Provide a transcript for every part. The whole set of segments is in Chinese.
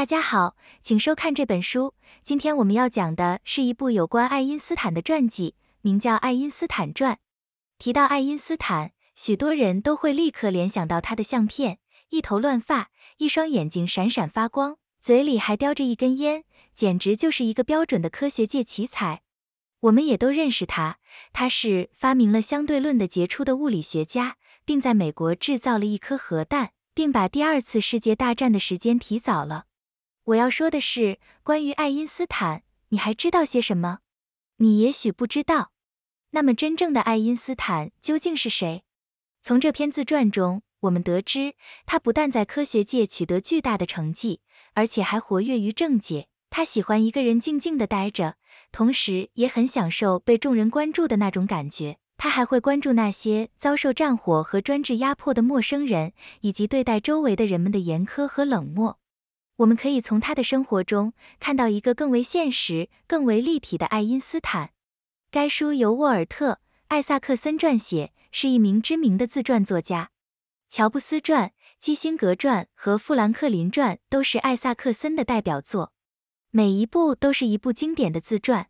大家好，请收看这本书。今天我们要讲的是一部有关爱因斯坦的传记，名叫《爱因斯坦传》。提到爱因斯坦，许多人都会立刻联想到他的相片：一头乱发，一双眼睛闪闪发光，嘴里还叼着一根烟，简直就是一个标准的科学界奇才。我们也都认识他，他是发明了相对论的杰出的物理学家，并在美国制造了一颗核弹，并把第二次世界大战的时间提早了。我要说的是关于爱因斯坦，你还知道些什么？你也许不知道。那么，真正的爱因斯坦究竟是谁？从这篇自传中，我们得知，他不但在科学界取得巨大的成绩，而且还活跃于政界。他喜欢一个人静静的呆着，同时也很享受被众人关注的那种感觉。他还会关注那些遭受战火和专制压迫的陌生人，以及对待周围的人们的严苛和冷漠。我们可以从他的生活中看到一个更为现实、更为立体的爱因斯坦。该书由沃尔特·艾萨克森撰写，是一名知名的自传作家。乔布斯传、基辛格传和富兰克林传都是艾萨克森的代表作，每一部都是一部经典的自传。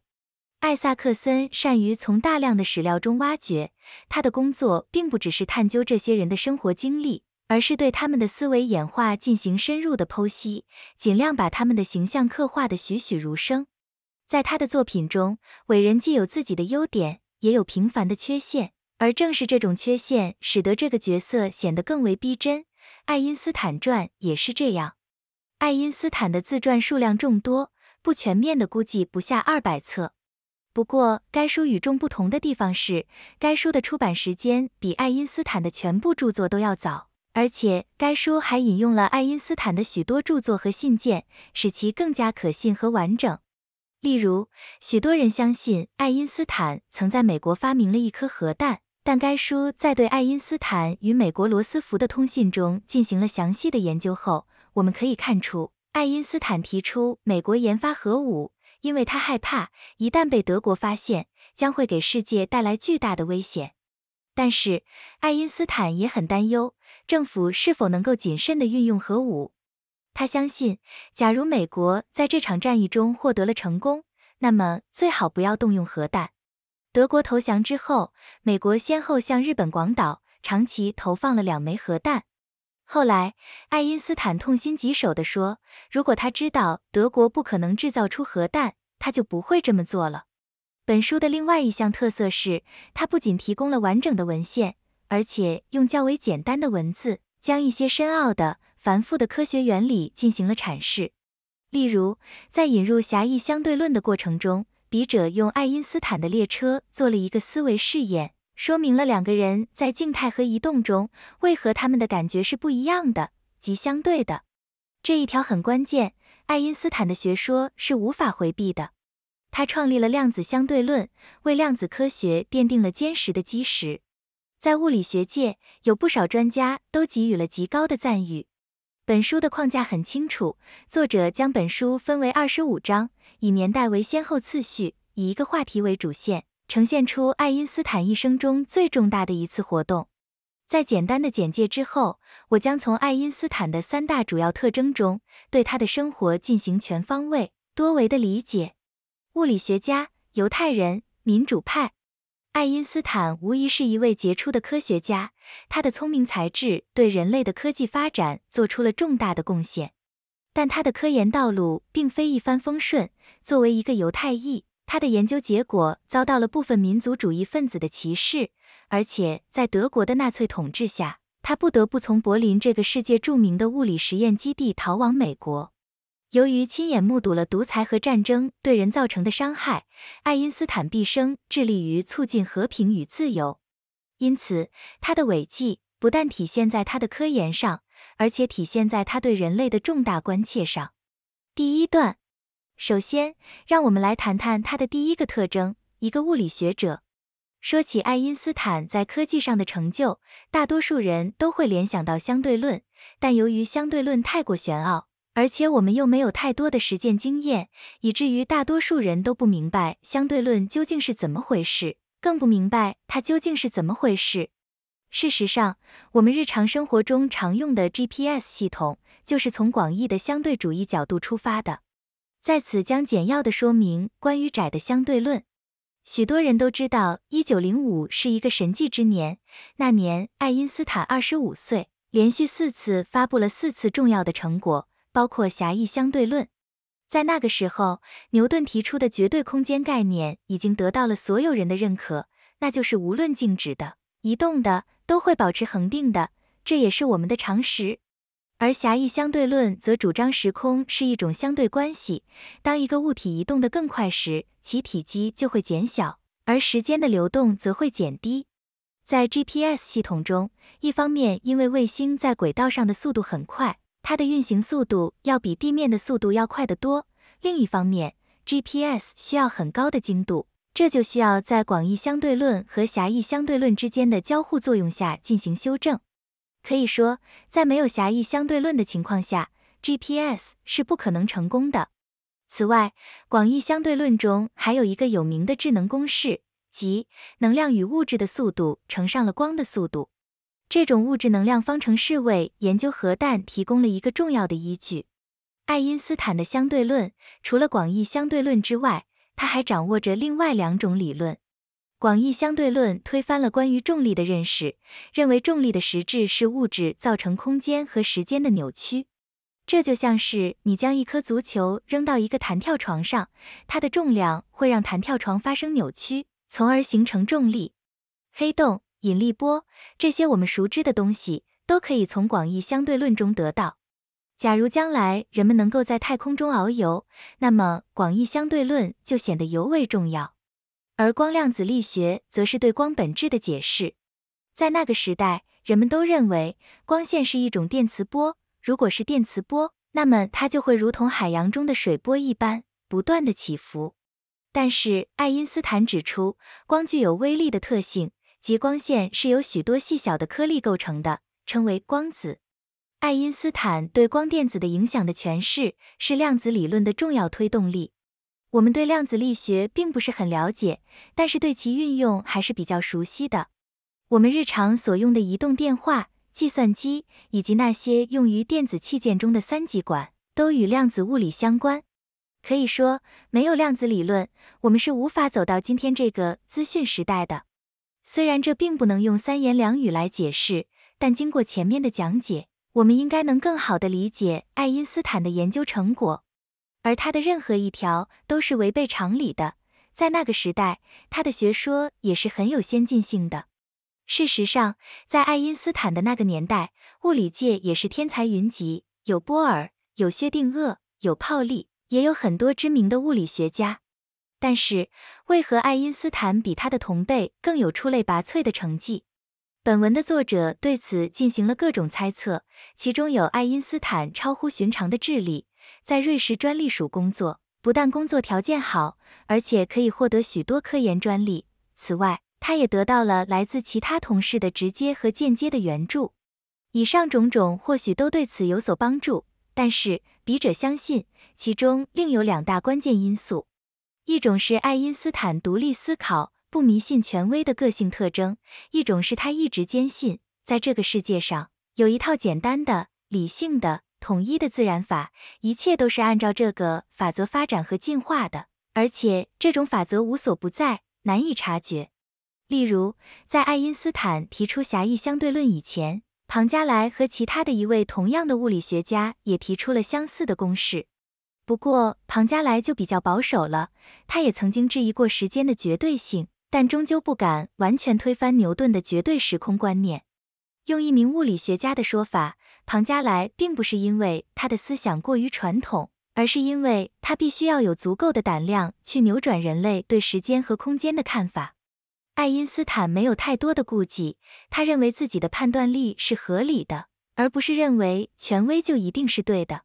艾萨克森善于从大量的史料中挖掘，他的工作并不只是探究这些人的生活经历。而是对他们的思维演化进行深入的剖析，尽量把他们的形象刻画的栩栩如生。在他的作品中，伟人既有自己的优点，也有平凡的缺陷，而正是这种缺陷，使得这个角色显得更为逼真。爱因斯坦传也是这样。爱因斯坦的自传数量众多，不全面的估计不下二百册。不过，该书与众不同的地方是，该书的出版时间比爱因斯坦的全部著作都要早。而且，该书还引用了爱因斯坦的许多著作和信件，使其更加可信和完整。例如，许多人相信爱因斯坦曾在美国发明了一颗核弹，但该书在对爱因斯坦与美国罗斯福的通信中进行了详细的研究后，我们可以看出，爱因斯坦提出美国研发核武，因为他害怕一旦被德国发现，将会给世界带来巨大的危险。但是，爱因斯坦也很担忧政府是否能够谨慎的运用核武。他相信，假如美国在这场战役中获得了成功，那么最好不要动用核弹。德国投降之后，美国先后向日本广岛、长崎投放了两枚核弹。后来，爱因斯坦痛心疾首地说：“如果他知道德国不可能制造出核弹，他就不会这么做了。”本书的另外一项特色是，它不仅提供了完整的文献，而且用较为简单的文字将一些深奥的、繁复的科学原理进行了阐释。例如，在引入狭义相对论的过程中，笔者用爱因斯坦的列车做了一个思维试验，说明了两个人在静态和移动中为何他们的感觉是不一样的，即相对的。这一条很关键，爱因斯坦的学说是无法回避的。他创立了量子相对论，为量子科学奠定了坚实的基石。在物理学界，有不少专家都给予了极高的赞誉。本书的框架很清楚，作者将本书分为二十五章，以年代为先后次序，以一个话题为主线，呈现出爱因斯坦一生中最重大的一次活动。在简单的简介之后，我将从爱因斯坦的三大主要特征中，对他的生活进行全方位、多维的理解。物理学家、犹太人、民主派，爱因斯坦无疑是一位杰出的科学家。他的聪明才智对人类的科技发展做出了重大的贡献。但他的科研道路并非一帆风顺。作为一个犹太裔，他的研究结果遭到了部分民族主义分子的歧视，而且在德国的纳粹统治下，他不得不从柏林这个世界著名的物理实验基地逃往美国。由于亲眼目睹了独裁和战争对人造成的伤害，爱因斯坦毕生致力于促进和平与自由。因此，他的伟绩不但体现在他的科研上，而且体现在他对人类的重大关切上。第一段，首先，让我们来谈谈他的第一个特征——一个物理学者。说起爱因斯坦在科技上的成就，大多数人都会联想到相对论，但由于相对论太过玄奥。而且我们又没有太多的实践经验，以至于大多数人都不明白相对论究竟是怎么回事，更不明白它究竟是怎么回事。事实上，我们日常生活中常用的 GPS 系统就是从广义的相对主义角度出发的。在此将简要的说明关于窄的相对论。许多人都知道，一九零五是一个神迹之年，那年爱因斯坦二十五岁，连续四次发布了四次重要的成果。包括狭义相对论，在那个时候，牛顿提出的绝对空间概念已经得到了所有人的认可，那就是无论静止的、移动的，都会保持恒定的，这也是我们的常识。而狭义相对论则主张时空是一种相对关系，当一个物体移动的更快时，其体积就会减小，而时间的流动则会减低。在 GPS 系统中，一方面因为卫星在轨道上的速度很快。它的运行速度要比地面的速度要快得多。另一方面，GPS 需要很高的精度，这就需要在广义相对论和狭义相对论之间的交互作用下进行修正。可以说，在没有狭义相对论的情况下，GPS 是不可能成功的。此外，广义相对论中还有一个有名的智能公式，即能量与物质的速度乘上了光的速度。这种物质能量方程式为研究核弹提供了一个重要的依据。爱因斯坦的相对论除了广义相对论之外，他还掌握着另外两种理论。广义相对论推翻了关于重力的认识，认为重力的实质是物质造成空间和时间的扭曲。这就像是你将一颗足球扔到一个弹跳床上，它的重量会让弹跳床发生扭曲，从而形成重力。黑洞。引力波，这些我们熟知的东西都可以从广义相对论中得到。假如将来人们能够在太空中遨游，那么广义相对论就显得尤为重要。而光量子力学则是对光本质的解释。在那个时代，人们都认为光线是一种电磁波。如果是电磁波，那么它就会如同海洋中的水波一般不断的起伏。但是爱因斯坦指出，光具有微粒的特性。极光线是由许多细小的颗粒构成的，称为光子。爱因斯坦对光电子的影响的诠释是量子理论的重要推动力。我们对量子力学并不是很了解，但是对其运用还是比较熟悉的。我们日常所用的移动电话、计算机以及那些用于电子器件中的三极管都与量子物理相关。可以说，没有量子理论，我们是无法走到今天这个资讯时代的。虽然这并不能用三言两语来解释，但经过前面的讲解，我们应该能更好地理解爱因斯坦的研究成果，而他的任何一条都是违背常理的。在那个时代，他的学说也是很有先进性的。事实上，在爱因斯坦的那个年代，物理界也是天才云集，有波尔，有薛定谔，有泡利，也有很多知名的物理学家。但是，为何爱因斯坦比他的同辈更有出类拔萃的成绩？本文的作者对此进行了各种猜测，其中有爱因斯坦超乎寻常的智力，在瑞士专利署工作，不但工作条件好，而且可以获得许多科研专利。此外，他也得到了来自其他同事的直接和间接的援助。以上种种或许都对此有所帮助，但是笔者相信，其中另有两大关键因素。一种是爱因斯坦独立思考、不迷信权威的个性特征；一种是他一直坚信，在这个世界上有一套简单的、理性的、统一的自然法，一切都是按照这个法则发展和进化的，而且这种法则无所不在，难以察觉。例如，在爱因斯坦提出狭义相对论以前，庞加莱和其他的一位同样的物理学家也提出了相似的公式。不过庞加莱就比较保守了，他也曾经质疑过时间的绝对性，但终究不敢完全推翻牛顿的绝对时空观念。用一名物理学家的说法，庞加莱并不是因为他的思想过于传统，而是因为他必须要有足够的胆量去扭转人类对时间和空间的看法。爱因斯坦没有太多的顾忌，他认为自己的判断力是合理的，而不是认为权威就一定是对的。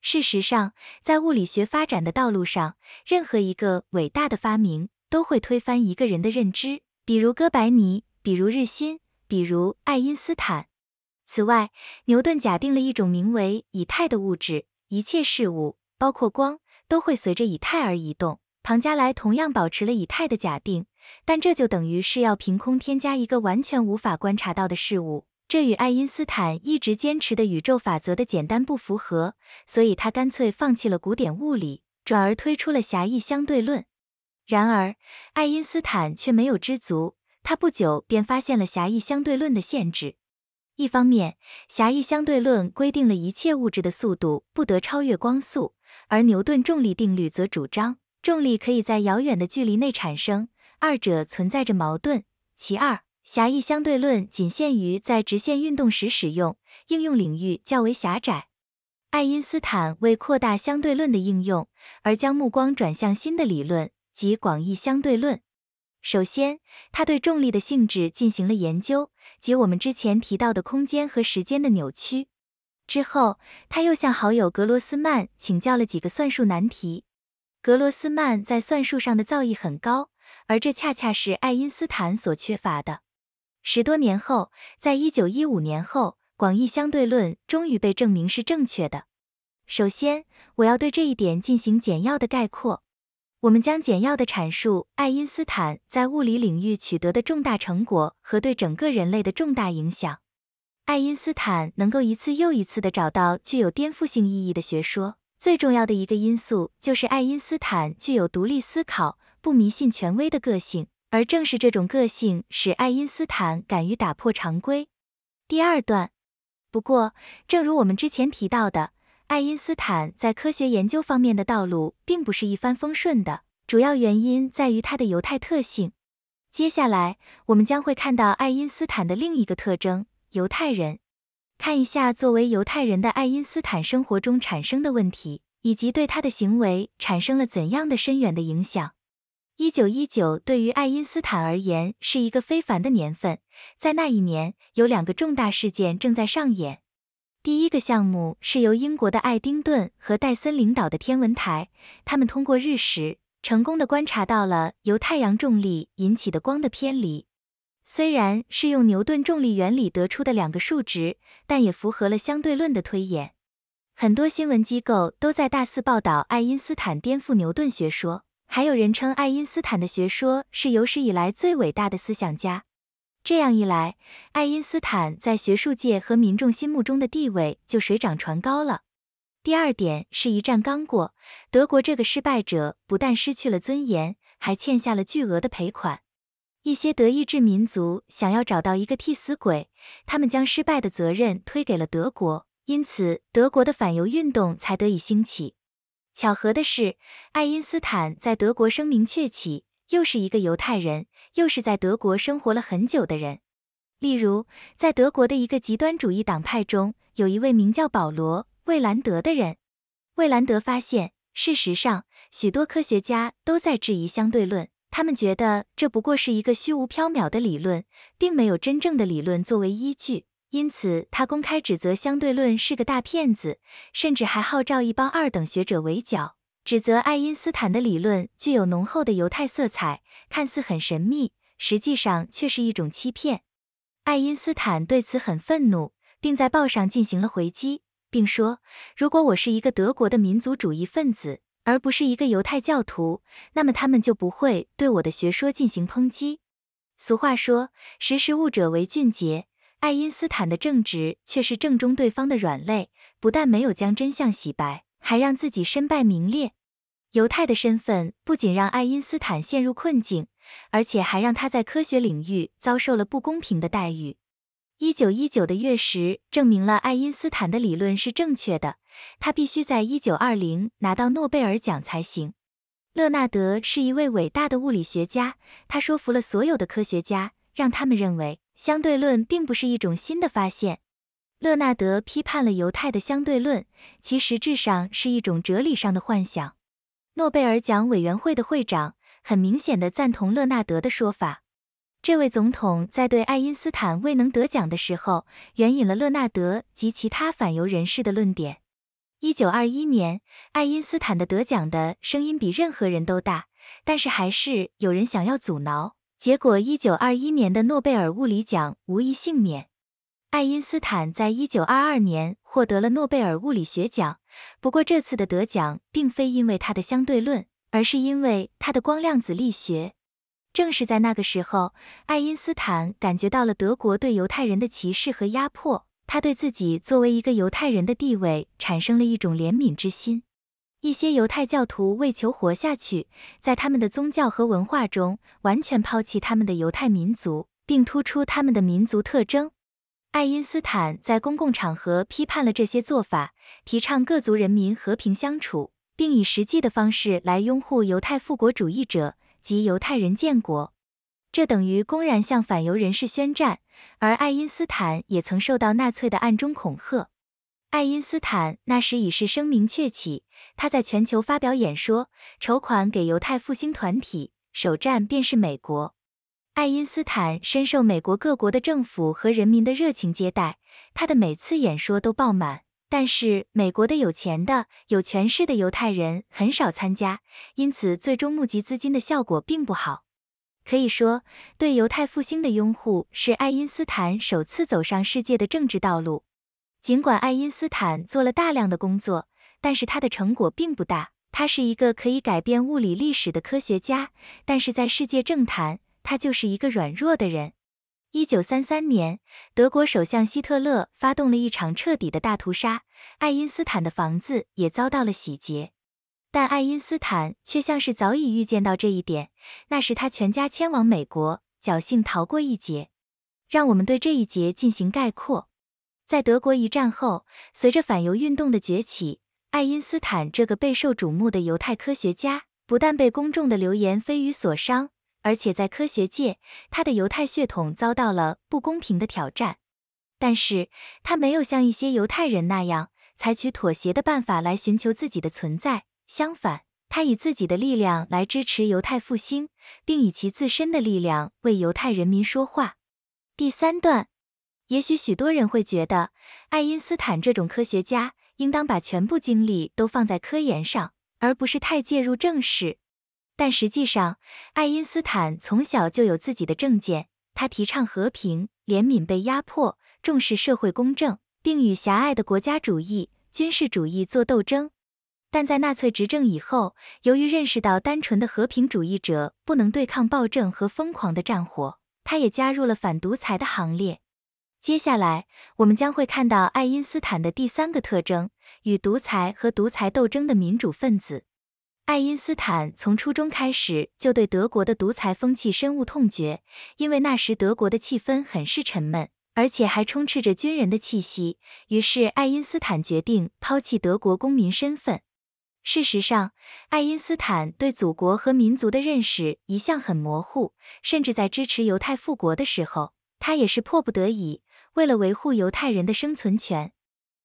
事实上，在物理学发展的道路上，任何一个伟大的发明都会推翻一个人的认知，比如哥白尼，比如日心，比如爱因斯坦。此外，牛顿假定了一种名为以太的物质，一切事物，包括光，都会随着以太而移动。庞加莱同样保持了以太的假定，但这就等于是要凭空添加一个完全无法观察到的事物。这与爱因斯坦一直坚持的宇宙法则的简单不符合，所以他干脆放弃了古典物理，转而推出了狭义相对论。然而，爱因斯坦却没有知足，他不久便发现了狭义相对论的限制。一方面，狭义相对论规定了一切物质的速度不得超越光速，而牛顿重力定律则主张重力可以在遥远的距离内产生，二者存在着矛盾。其二。狭义相对论仅限于在直线运动时使用，应用领域较为狭窄。爱因斯坦为扩大相对论的应用而将目光转向新的理论即广义相对论。首先，他对重力的性质进行了研究，及我们之前提到的空间和时间的扭曲。之后，他又向好友格罗斯曼请教了几个算术难题。格罗斯曼在算术上的造诣很高，而这恰恰是爱因斯坦所缺乏的。十多年后，在一九一五年后，广义相对论终于被证明是正确的。首先，我要对这一点进行简要的概括。我们将简要的阐述爱因斯坦在物理领域取得的重大成果和对整个人类的重大影响。爱因斯坦能够一次又一次的找到具有颠覆性意义的学说，最重要的一个因素就是爱因斯坦具有独立思考、不迷信权威的个性。而正是这种个性使爱因斯坦敢于打破常规。第二段。不过，正如我们之前提到的，爱因斯坦在科学研究方面的道路并不是一帆风顺的，主要原因在于他的犹太特性。接下来，我们将会看到爱因斯坦的另一个特征——犹太人。看一下作为犹太人的爱因斯坦生活中产生的问题，以及对他的行为产生了怎样的深远的影响。一九一九对于爱因斯坦而言是一个非凡的年份，在那一年有两个重大事件正在上演。第一个项目是由英国的爱丁顿和戴森领导的天文台，他们通过日食成功的观察到了由太阳重力引起的光的偏离。虽然是用牛顿重力原理得出的两个数值，但也符合了相对论的推演。很多新闻机构都在大肆报道爱因斯坦颠覆牛顿学说。还有人称爱因斯坦的学说是有史以来最伟大的思想家，这样一来，爱因斯坦在学术界和民众心目中的地位就水涨船高了。第二点是一战刚过，德国这个失败者不但失去了尊严，还欠下了巨额的赔款，一些德意志民族想要找到一个替死鬼，他们将失败的责任推给了德国，因此德国的反犹运动才得以兴起。巧合的是，爱因斯坦在德国声名鹊起，又是一个犹太人，又是在德国生活了很久的人。例如，在德国的一个极端主义党派中，有一位名叫保罗·魏兰德的人。魏兰德发现，事实上，许多科学家都在质疑相对论，他们觉得这不过是一个虚无缥缈的理论，并没有真正的理论作为依据。因此，他公开指责相对论是个大骗子，甚至还号召一帮二等学者围剿，指责爱因斯坦的理论具有浓厚的犹太色彩，看似很神秘，实际上却是一种欺骗。爱因斯坦对此很愤怒，并在报上进行了回击，并说：“如果我是一个德国的民族主义分子，而不是一个犹太教徒，那么他们就不会对我的学说进行抨击。”俗话说：“识时务者为俊杰。”爱因斯坦的正直却是正中对方的软肋，不但没有将真相洗白，还让自己身败名裂。犹太的身份不仅让爱因斯坦陷入困境，而且还让他在科学领域遭受了不公平的待遇。一九一九的月食证明了爱因斯坦的理论是正确的，他必须在一九二零拿到诺贝尔奖才行。勒纳德是一位伟大的物理学家，他说服了所有的科学家，让他们认为。相对论并不是一种新的发现。勒纳德批判了犹太的相对论，其实质上是一种哲理上的幻想。诺贝尔奖委员会的会长很明显的赞同勒纳德的说法。这位总统在对爱因斯坦未能得奖的时候，援引了勒纳德及其他反犹人士的论点。一九二一年，爱因斯坦的得奖的声音比任何人都大，但是还是有人想要阻挠。结果，一九二一年的诺贝尔物理奖无一幸免。爱因斯坦在一九二二年获得了诺贝尔物理学奖，不过这次的得奖并非因为他的相对论，而是因为他的光量子力学。正是在那个时候，爱因斯坦感觉到了德国对犹太人的歧视和压迫，他对自己作为一个犹太人的地位产生了一种怜悯之心。一些犹太教徒为求活下去，在他们的宗教和文化中完全抛弃他们的犹太民族，并突出他们的民族特征。爱因斯坦在公共场合批判了这些做法，提倡各族人民和平相处，并以实际的方式来拥护犹太复国主义者及犹太人建国。这等于公然向反犹人士宣战，而爱因斯坦也曾受到纳粹的暗中恐吓。爱因斯坦那时已是声名鹊起，他在全球发表演说，筹款给犹太复兴团体。首站便是美国。爱因斯坦深受美国各国的政府和人民的热情接待，他的每次演说都爆满。但是，美国的有钱的、有权势的犹太人很少参加，因此最终募集资金的效果并不好。可以说，对犹太复兴的拥护是爱因斯坦首次走上世界的政治道路。尽管爱因斯坦做了大量的工作，但是他的成果并不大。他是一个可以改变物理历史的科学家，但是在世界政坛，他就是一个软弱的人。一九三三年，德国首相希特勒发动了一场彻底的大屠杀，爱因斯坦的房子也遭到了洗劫。但爱因斯坦却像是早已预见到这一点，那时他全家迁往美国，侥幸逃过一劫。让我们对这一劫进行概括。在德国一战后，随着反犹运动的崛起，爱因斯坦这个备受瞩目的犹太科学家，不但被公众的流言蜚语所伤，而且在科学界，他的犹太血统遭到了不公平的挑战。但是，他没有像一些犹太人那样采取妥协的办法来寻求自己的存在，相反，他以自己的力量来支持犹太复兴，并以其自身的力量为犹太人民说话。第三段。也许许多人会觉得，爱因斯坦这种科学家应当把全部精力都放在科研上，而不是太介入政事。但实际上，爱因斯坦从小就有自己的政见，他提倡和平、怜悯被压迫、重视社会公正，并与狭隘的国家主义、军事主义作斗争。但在纳粹执政以后，由于认识到单纯的和平主义者不能对抗暴政和疯狂的战火，他也加入了反独裁的行列。接下来，我们将会看到爱因斯坦的第三个特征：与独裁和独裁斗争的民主分子。爱因斯坦从初中开始就对德国的独裁风气深恶痛绝，因为那时德国的气氛很是沉闷，而且还充斥着军人的气息。于是，爱因斯坦决定抛弃德国公民身份。事实上，爱因斯坦对祖国和民族的认识一向很模糊，甚至在支持犹太复国的时候，他也是迫不得已。为了维护犹太人的生存权，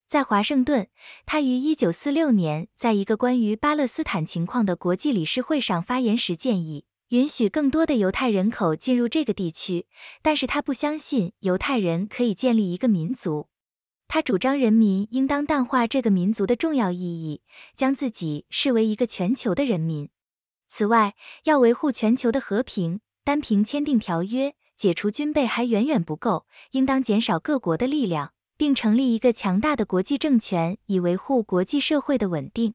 在华盛顿，他于1946年在一个关于巴勒斯坦情况的国际理事会上发言时，建议允许更多的犹太人口进入这个地区。但是他不相信犹太人可以建立一个民族。他主张人民应当淡化这个民族的重要意义，将自己视为一个全球的人民。此外，要维护全球的和平，单凭签订条约。解除军备还远远不够，应当减少各国的力量，并成立一个强大的国际政权，以维护国际社会的稳定。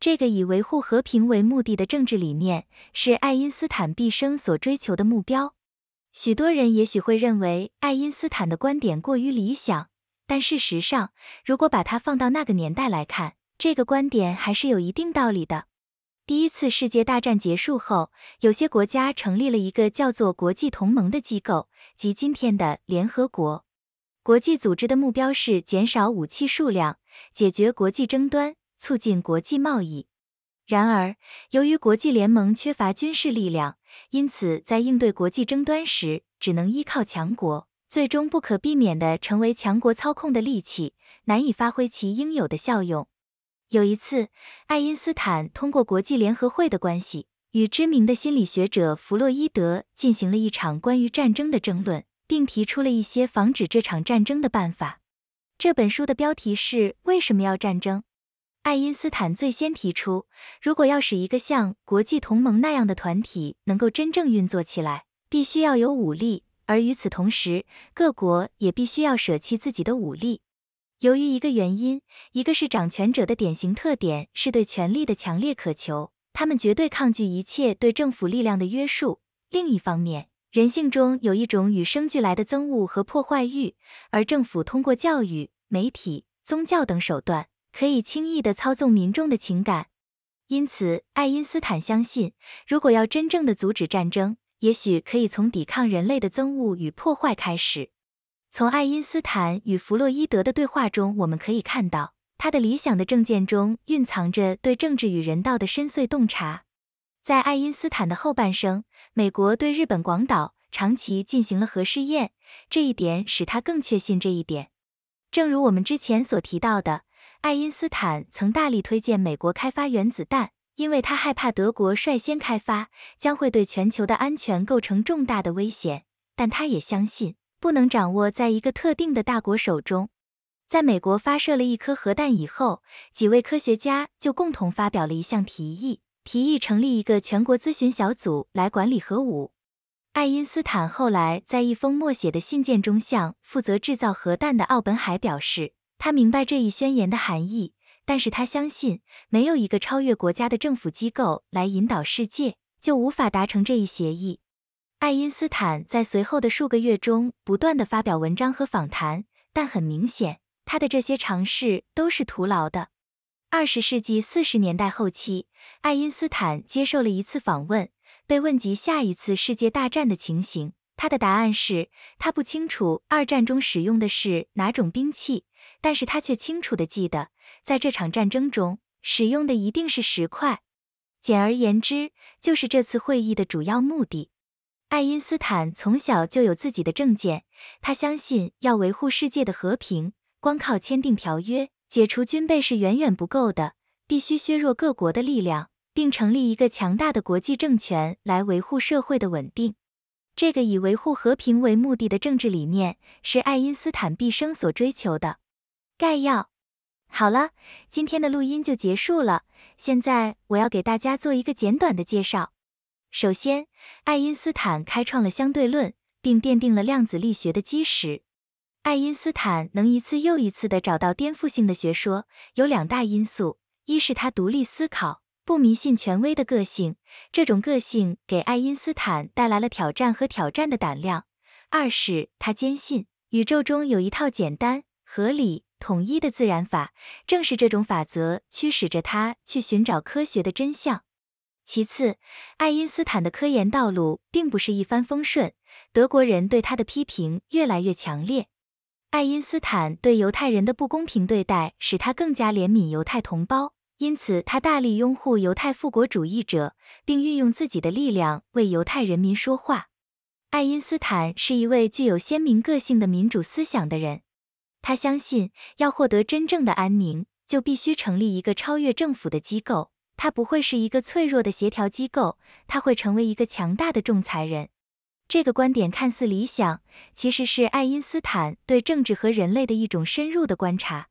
这个以维护和平为目的的政治理念是爱因斯坦毕生所追求的目标。许多人也许会认为爱因斯坦的观点过于理想，但事实上，如果把它放到那个年代来看，这个观点还是有一定道理的。第一次世界大战结束后，有些国家成立了一个叫做国际同盟的机构，即今天的联合国。国际组织的目标是减少武器数量，解决国际争端，促进国际贸易。然而，由于国际联盟缺乏军事力量，因此在应对国际争端时只能依靠强国，最终不可避免地成为强国操控的利器，难以发挥其应有的效用。有一次，爱因斯坦通过国际联合会的关系，与知名的心理学者弗洛伊德进行了一场关于战争的争论，并提出了一些防止这场战争的办法。这本书的标题是《为什么要战争》。爱因斯坦最先提出，如果要使一个像国际同盟那样的团体能够真正运作起来，必须要有武力，而与此同时，各国也必须要舍弃自己的武力。由于一个原因，一个是掌权者的典型特点是对权力的强烈渴求，他们绝对抗拒一切对政府力量的约束。另一方面，人性中有一种与生俱来的憎恶和破坏欲，而政府通过教育、媒体、宗教等手段，可以轻易的操纵民众的情感。因此，爱因斯坦相信，如果要真正的阻止战争，也许可以从抵抗人类的憎恶与破坏开始。从爱因斯坦与弗洛伊德的对话中，我们可以看到他的理想的政见中蕴藏着对政治与人道的深邃洞察。在爱因斯坦的后半生，美国对日本广岛、长崎进行了核试验，这一点使他更确信这一点。正如我们之前所提到的，爱因斯坦曾大力推荐美国开发原子弹，因为他害怕德国率先开发将会对全球的安全构成重大的危险，但他也相信。不能掌握在一个特定的大国手中。在美国发射了一颗核弹以后，几位科学家就共同发表了一项提议，提议成立一个全国咨询小组来管理核武。爱因斯坦后来在一封默写的信件中向负责制造核弹的奥本海表示，他明白这一宣言的含义，但是他相信没有一个超越国家的政府机构来引导世界，就无法达成这一协议。爱因斯坦在随后的数个月中不断地发表文章和访谈，但很明显，他的这些尝试都是徒劳的。二十世纪四十年代后期，爱因斯坦接受了一次访问，被问及下一次世界大战的情形，他的答案是他不清楚二战中使用的是哪种兵器，但是他却清楚地记得，在这场战争中使用的一定是石块。简而言之，就是这次会议的主要目的。爱因斯坦从小就有自己的政见，他相信要维护世界的和平，光靠签订条约解除军备是远远不够的，必须削弱各国的力量，并成立一个强大的国际政权来维护社会的稳定。这个以维护和平为目的的政治理念是爱因斯坦毕生所追求的。概要，好了，今天的录音就结束了。现在我要给大家做一个简短的介绍。首先，爱因斯坦开创了相对论，并奠定了量子力学的基石。爱因斯坦能一次又一次的找到颠覆性的学说，有两大因素：一是他独立思考、不迷信权威的个性，这种个性给爱因斯坦带来了挑战和挑战的胆量；二是他坚信宇宙中有一套简单、合理、统一的自然法，正是这种法则驱使着他去寻找科学的真相。其次，爱因斯坦的科研道路并不是一帆风顺，德国人对他的批评越来越强烈。爱因斯坦对犹太人的不公平对待使他更加怜悯犹太同胞，因此他大力拥护犹太复国主义者，并运用自己的力量为犹太人民说话。爱因斯坦是一位具有鲜明个性的民主思想的人，他相信要获得真正的安宁，就必须成立一个超越政府的机构。它不会是一个脆弱的协调机构，它会成为一个强大的仲裁人。这个观点看似理想，其实是爱因斯坦对政治和人类的一种深入的观察。